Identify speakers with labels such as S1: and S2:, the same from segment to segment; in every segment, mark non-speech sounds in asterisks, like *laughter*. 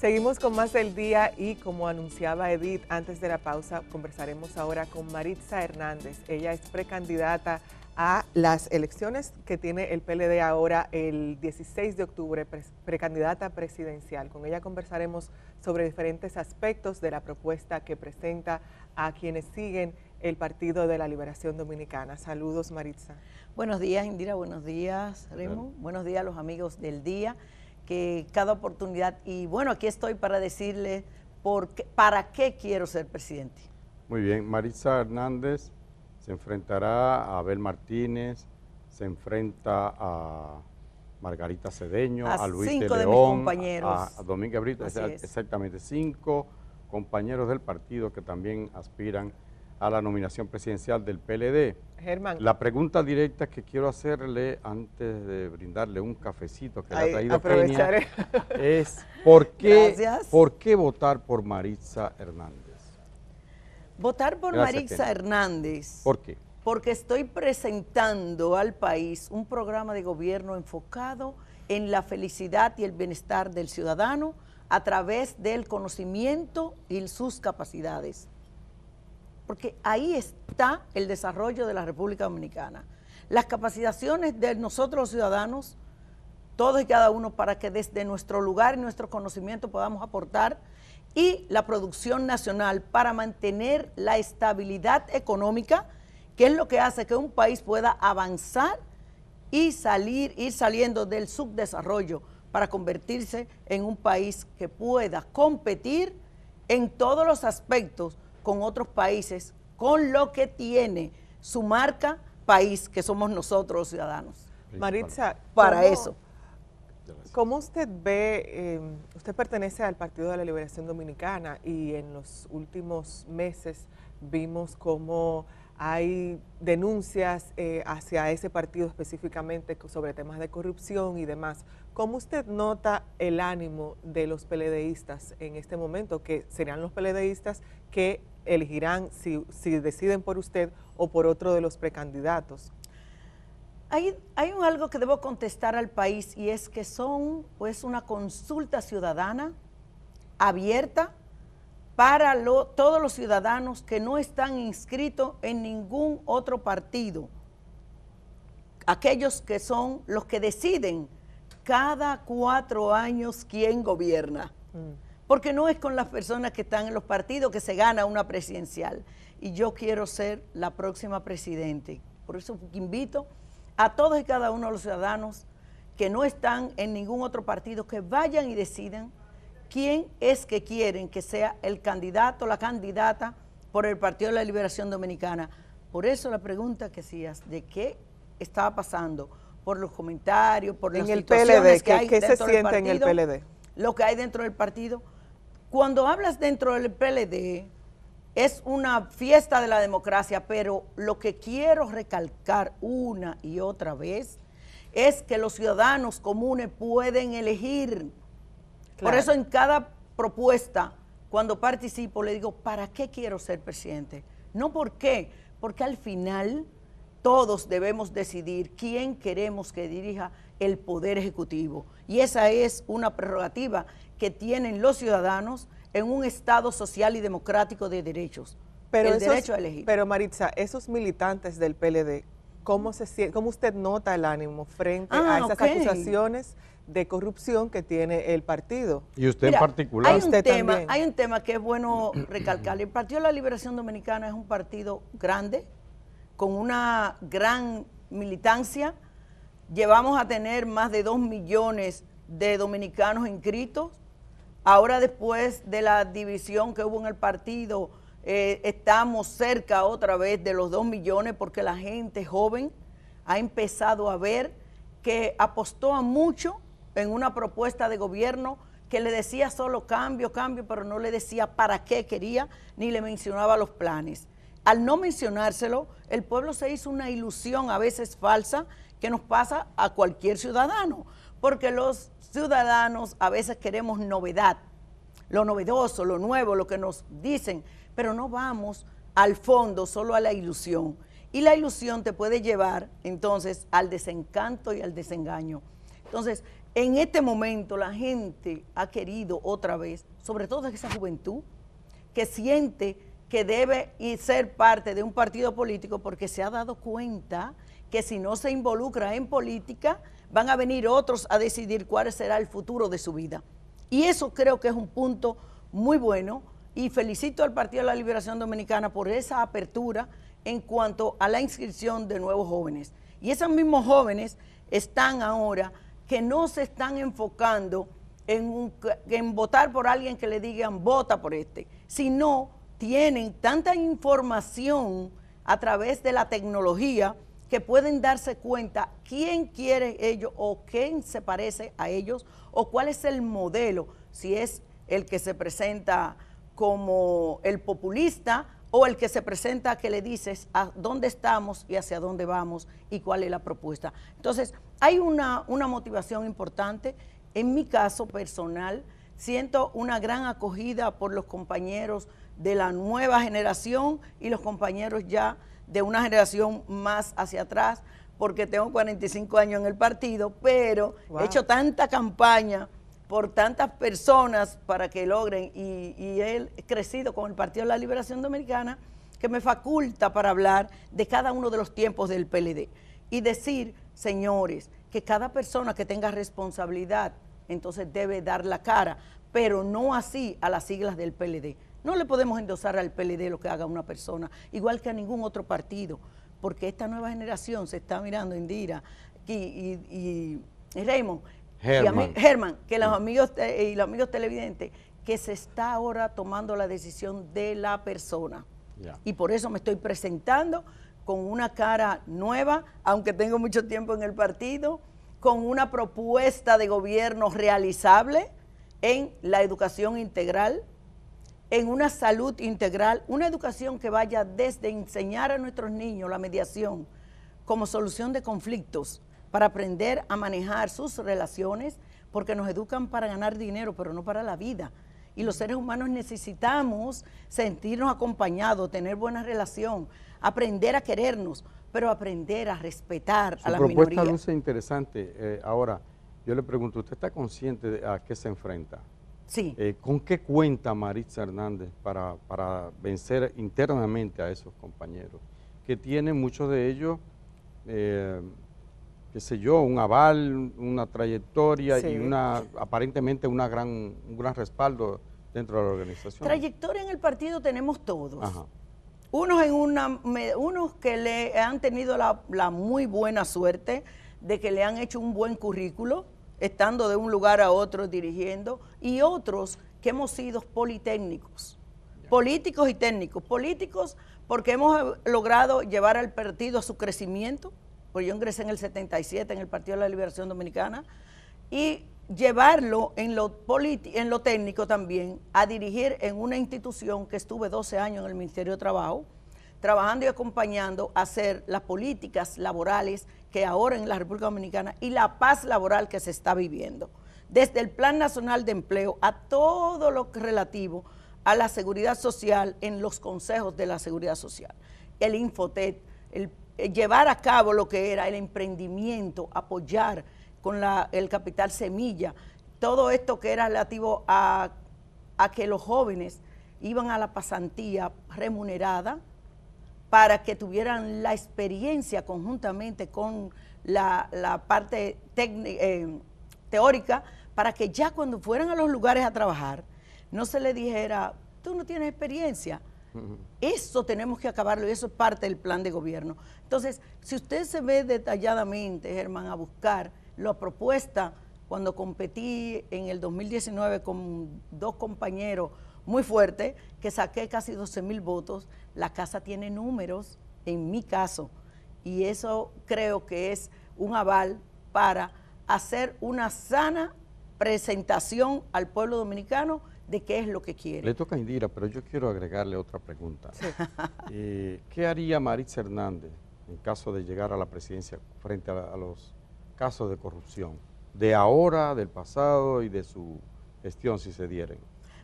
S1: Seguimos con más del día y como anunciaba Edith antes de la pausa, conversaremos ahora con Maritza Hernández. Ella es precandidata a las elecciones que tiene el PLD ahora el 16 de octubre, precandidata presidencial. Con ella conversaremos sobre diferentes aspectos de la propuesta que presenta
S2: a quienes siguen el Partido de la Liberación Dominicana. Saludos, Maritza. Buenos días, Indira. Buenos días, Remo. Buenos días a los amigos del día que cada oportunidad, y bueno, aquí estoy para decirle por para qué quiero ser presidente.
S3: Muy bien, Marisa Hernández se enfrentará a Abel Martínez, se enfrenta a Margarita Cedeño, a, Luis cinco de, mis compañeros. a, Domínguez Brito, exactamente cinco compañeros del partido que también aspiran a la nominación presidencial del PLD. Germán. La pregunta directa que quiero hacerle antes de brindarle un cafecito que le ha traído es ¿por qué, ¿por votar por Maritza Hernández?
S2: Votar por Maritza Hernández. ¿Por qué? Porque estoy presentando al país un programa de gobierno enfocado en la felicidad y el bienestar del ciudadano a través del conocimiento y sus capacidades porque ahí está el desarrollo de la República Dominicana. Las capacitaciones de nosotros los ciudadanos, todos y cada uno, para que desde nuestro lugar y nuestro conocimiento podamos aportar, y la producción nacional para mantener la estabilidad económica, que es lo que hace que un país pueda avanzar y salir, ir saliendo del subdesarrollo para convertirse en un país que pueda competir en todos los aspectos con otros países, con lo que tiene su marca país, que somos nosotros los ciudadanos. Maritza, para eso.
S1: ¿Cómo usted ve, em, usted pertenece al Partido de la Liberación Dominicana y en los últimos meses vimos cómo hay denuncias eh, hacia ese partido específicamente sobre temas de corrupción y demás. ¿Cómo usted nota el ánimo de los peledeístas en este momento, que serán los peledeístas que elegirán si, deciden por usted o por otro de los precandidatos?
S2: Hay, hay un algo que debo contestar al país y es que son pues, una consulta ciudadana abierta, para todos los ciudadanos que no están inscritos en ningún otro partido. Aquellos que son los que deciden cada cuatro años quién gobierna. Mm. Porque no es con las personas que están en los partidos que se gana una presidencial. Y yo quiero ser la próxima presidente. Por eso invito a todos y cada uno de los ciudadanos que no están en ningún otro partido, que vayan y decidan quién es que quieren que sea el candidato la candidata por el Partido de la Liberación Dominicana. Por eso la pregunta que hacías de qué estaba pasando, por los comentarios, por en las el PLD, que hay ¿qué se siente en el PLD? Lo que hay dentro del partido. Cuando hablas dentro del PLD, es una fiesta de la democracia, pero lo que quiero recalcar una y otra vez es que los ciudadanos comunes pueden elegir por eso en cada propuesta, cuando participo, le digo, ¿para qué quiero ser presidente? No por qué, porque al final todos debemos decidir quién queremos que dirija el Poder Ejecutivo. Y esa es una prerrogativa que tienen los ciudadanos en un Estado social y democrático de derechos. Pero el derecho a elegir. Pero Maritza, esos militantes del PLD, ¿cómo, se, cómo usted
S1: nota el ánimo frente ah, a esas acusaciones de corrupción que tiene el partido. Y usted en
S2: particular. Hay un, tema, hay un tema que es bueno *clears throat* recalcar. El Partido de la Liberación Dominicana es un partido grande, con una gran militancia. Llevamos a tener más de dos millones de dominicanos inscritos. Ahora después de la división que hubo en el partido, eh, estamos cerca otra vez de los dos millones porque la gente joven ha empezado a ver que apostó a mucho en una propuesta de gobierno que le decía solo cambio, cambio, pero no le decía para qué quería, ni le mencionaba los planes. Al no mencionárselo, el pueblo se hizo una ilusión a veces falsa que nos pasa a cualquier ciudadano, porque los ciudadanos a veces queremos novedad, lo novedoso, lo nuevo, lo que nos dicen, pero no vamos al fondo, solo a la ilusión. Y la ilusión te puede llevar entonces al desencanto y al desengaño. Entonces, en este momento la gente ha querido otra vez, sobre todo esa juventud, que siente que debe ser parte de un partido político porque se ha dado cuenta que si no se involucra en política, van a venir otros a decidir cuál será el futuro de su vida. Y eso creo que es un punto muy bueno y felicito al Partido de la Liberación Dominicana por esa apertura en cuanto a la inscripción de nuevos jóvenes. Y esos mismos jóvenes están ahora que no se están enfocando en, votar por alguien que le digan vota por este, sino tienen tanta información a través de la tecnología que pueden darse cuenta quién quiere ellos o quién se parece a ellos o cuál es el modelo, si es el que se presenta como el populista o el que se presenta que le dices a dónde estamos y hacia dónde vamos y cuál es la propuesta. Entonces, hay una, una motivación importante. En mi caso personal, siento una gran acogida por los compañeros de la nueva generación y los compañeros ya de una generación más hacia atrás, porque tengo 45 años en el partido, pero he hecho tanta campaña por tantas personas para que logren, y, él crecido con el Partido de la Liberación Dominicana, que me faculta para hablar de cada uno de los tiempos del PLD. Y decir, señores, que cada persona que tenga responsabilidad, entonces debe dar la cara, pero no así a las siglas del PLD. No le podemos endosar al PLD lo que haga una persona, igual que a ningún otro partido, porque esta nueva generación se está mirando, Indira y, y, y Raymond, Germán, que los amigos y los amigos televidentes, que se está ahora tomando la decisión de la persona. Y por eso me estoy presentando con una cara nueva, aunque tengo mucho tiempo en el partido, con una propuesta de gobierno realizable en la educación integral, en una salud integral, una educación que vaya desde enseñar a nuestros niños la mediación como solución de conflictos, para aprender a manejar sus relaciones, porque nos educan para ganar dinero, pero no para la vida. Y los seres humanos necesitamos sentirnos acompañados, tener buena relación, aprender a querernos, pero aprender a respetar a la minoría. propuesta
S3: luce interesante. Eh, ahora, yo le pregunto, ¿usted está consciente de a qué se enfrenta? Sí. Eh, ¿Con qué cuenta Maritza Hernández para, vencer internamente a esos compañeros? Que tienen muchos de ellos... Eh, qué sé yo, un aval, una trayectoria y una aparentemente una gran, un gran respaldo dentro de la organización.
S2: Trayectoria en el partido tenemos todos. Unos, en una, unos que le han tenido la, muy buena suerte de que le han hecho un buen currículo, estando de un lugar a otro dirigiendo, y otros que hemos sido politécnicos, políticos y técnicos. Políticos porque hemos eh, logrado llevar al partido a su crecimiento, porque yo ingresé en el 77 en el Partido de la Liberación Dominicana, y llevarlo en lo, en lo técnico también a dirigir en una institución que estuve 12 años en el Ministerio de Trabajo, trabajando y acompañando a hacer las políticas laborales que ahora en la República Dominicana y la paz laboral que se está viviendo, desde el Plan Nacional de Empleo a todo lo relativo a la seguridad social en los consejos de la seguridad social, el Infotet, el eh, llevar a cabo lo que era el emprendimiento, apoyar con el capital semilla, todo esto que era relativo a, que los jóvenes iban a la pasantía remunerada para que tuvieran la experiencia conjuntamente con la, parte eh, teórica, para que ya cuando fueran a los lugares a trabajar, no se les dijera, tú no tienes experiencia, eso tenemos que acabarlo y eso es parte del plan de gobierno. Entonces, si usted se ve detalladamente, Germán, a buscar la propuesta cuando competí en el 2019 con dos compañeros muy fuertes, que saqué casi 12 mil votos, la casa tiene números, en mi caso, y eso creo que es un aval para hacer una sana presentación al pueblo dominicano de qué es lo que quiere. Le
S3: toca a Indira, pero yo quiero agregarle otra pregunta. *laughs* Eh, ¿Qué haría Maritz Hernández en caso de llegar a la presidencia frente a, los casos de corrupción? De ahora, del pasado y de su gestión, si se dieren.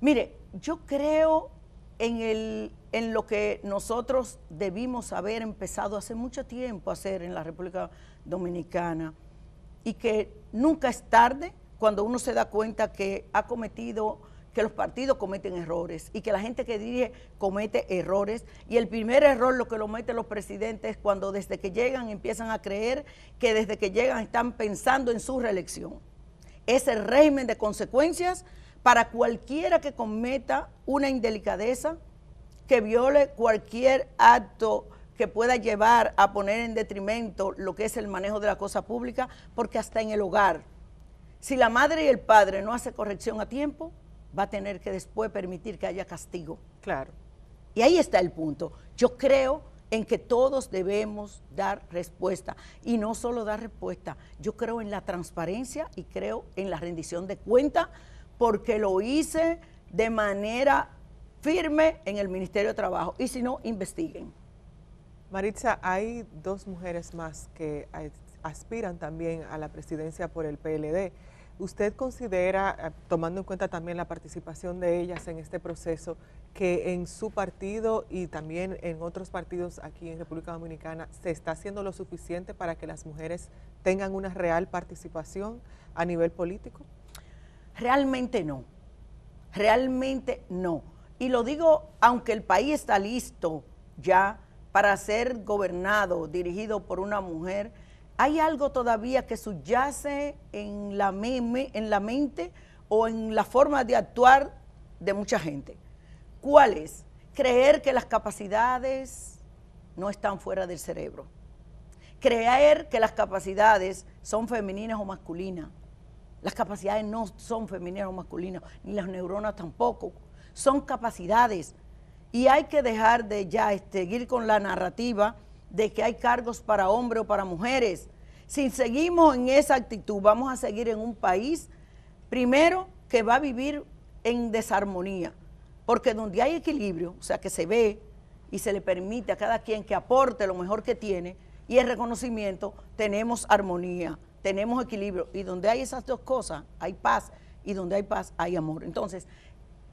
S2: Mire, yo creo en lo que nosotros debimos haber empezado hace mucho tiempo a hacer en la República Dominicana y que nunca es tarde cuando uno se da cuenta que ha cometido que los partidos cometen errores y que la gente que dirige comete errores. Y el primer error lo que lo meten los presidentes cuando desde que llegan empiezan a creer que desde que llegan están pensando en su reelección. Es el régimen de consecuencias para cualquiera que cometa una indelicadeza, que viole cualquier acto que pueda llevar a poner en detrimento lo que es el manejo de la cosa pública, porque hasta en el hogar, si la madre y el padre no hacen corrección a tiempo, va a tener que después permitir que haya castigo. Claro. Y ahí está el punto. Yo creo en que todos debemos dar respuesta y no solo dar respuesta. Yo creo en la transparencia y creo en la rendición de cuentas porque lo hice de manera firme en el Ministerio de Trabajo y si no, investiguen. Maritza, hay dos mujeres más que aspiran
S1: también a la presidencia por el PLD. ¿Usted considera, eh, tomando en cuenta también la participación de ellas en este proceso, que en su partido y también en otros partidos aquí en República Dominicana se está haciendo lo suficiente para que las mujeres
S2: tengan una real participación a nivel político? Realmente no, realmente no. Y lo digo, aunque el país está listo ya para ser gobernado, dirigido por una mujer, ¿Hay algo todavía que subyace en la, meme, en la mente o en la forma de actuar de mucha gente? ¿Cuál es? Creer que las capacidades no están fuera del cerebro. Creer que las capacidades son femeninas o masculinas. Las capacidades no son femeninas o masculinas, ni las neuronas tampoco. Son capacidades. Y hay que dejar de ya este, seguir con la narrativa de que hay cargos para hombres o para mujeres si seguimos en esa actitud, vamos a seguir en un país, primero, que va a vivir en desarmonía, porque donde hay equilibrio, o sea, que se ve y se le permite a cada quien que aporte lo mejor que tiene y el reconocimiento, tenemos armonía, tenemos equilibrio, y donde hay esas dos cosas, hay paz, y donde hay paz, hay amor. Entonces,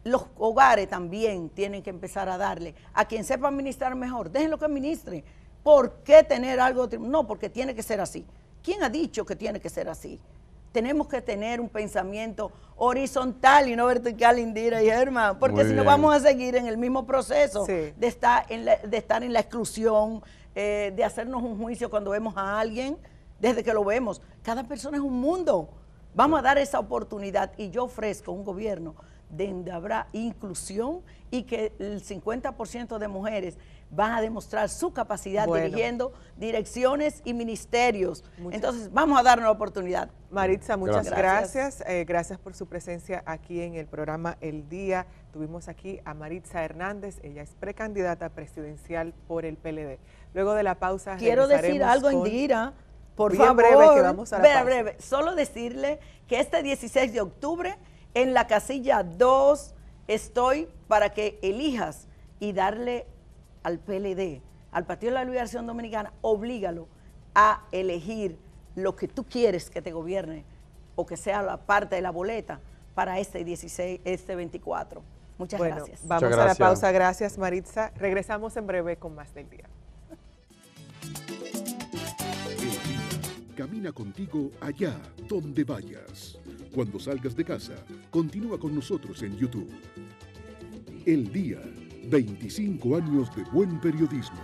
S2: los hogares también tienen que empezar a darle a quien sepa administrar mejor, déjenlo que administre. ¿Por qué tener algo? No, porque tiene que ser así. ¿Quién ha dicho que tiene que ser así? Tenemos que tener un pensamiento horizontal y no vertical, Indira y Germán, porque si no vamos a seguir en el mismo proceso de, estar en la, exclusión, eh, de hacernos un juicio cuando vemos a alguien, desde que lo vemos. Cada persona es un mundo. Vamos a dar esa oportunidad y yo ofrezco un gobierno donde habrá inclusión y que el 50% de mujeres van a demostrar su capacidad dirigiendo direcciones y ministerios. Entonces, vamos a darnos la oportunidad. Maritza, muchas gracias. Eh, gracias. por su presencia aquí en el
S1: programa El Día. Tuvimos aquí a Maritza Hernández, ella es precandidata presidencial por el PLD. Luego de la pausa. Quiero decir algo, Indira.
S2: Por favor, breve, vamos a la breve. Solo decirle que este 16 de octubre, en la casilla 2, estoy para que elijas y darle al PLD, al Partido de la Liberación Dominicana, oblígalo a elegir lo que tú quieres que te gobierne o que sea la parte de la boleta para este 16, este 24. Muchas gracias. Vamos a la pausa.
S1: Gracias, Maritza. Regresamos en breve con más del día. camina contigo allá donde vayas. Cuando salgas de casa, continúa con nosotros en YouTube. El día 25 años de buen
S2: periodismo.